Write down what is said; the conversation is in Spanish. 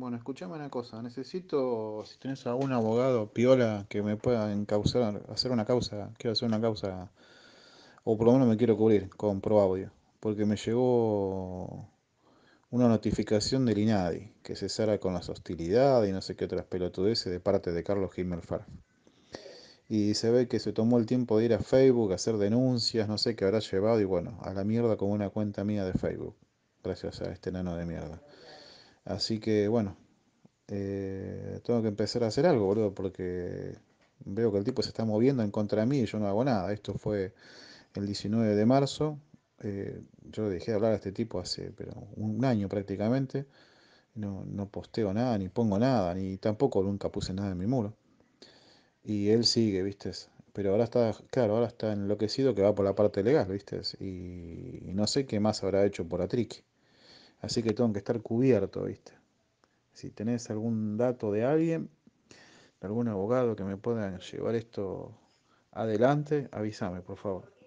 Bueno, escuchame una cosa, necesito, si tenés algún abogado piola que me pueda encausar, hacer una causa, quiero hacer una causa, o por lo menos me quiero cubrir con Pro porque me llegó una notificación del INADI que cesara con las hostilidades y no sé qué otras pelotudeces de parte de Carlos Himmelfarb. Y se ve que se tomó el tiempo de ir a Facebook, a hacer denuncias, no sé qué habrá llevado, y bueno, a la mierda con una cuenta mía de Facebook, gracias a este nano de mierda. Así que bueno, eh, tengo que empezar a hacer algo, boludo, porque veo que el tipo se está moviendo en contra de mí y yo no hago nada. Esto fue el 19 de marzo. Eh, yo dejé de hablar a este tipo hace pero un año prácticamente. No, no posteo nada, ni pongo nada, ni tampoco nunca puse nada en mi muro. Y él sigue, ¿viste? Pero ahora está, claro, ahora está enloquecido que va por la parte legal, ¿viste? Y, y no sé qué más habrá hecho por Atrique. Así que tengo que estar cubierto, ¿viste? Si tenés algún dato de alguien, de algún abogado que me pueda llevar esto adelante, avísame, por favor.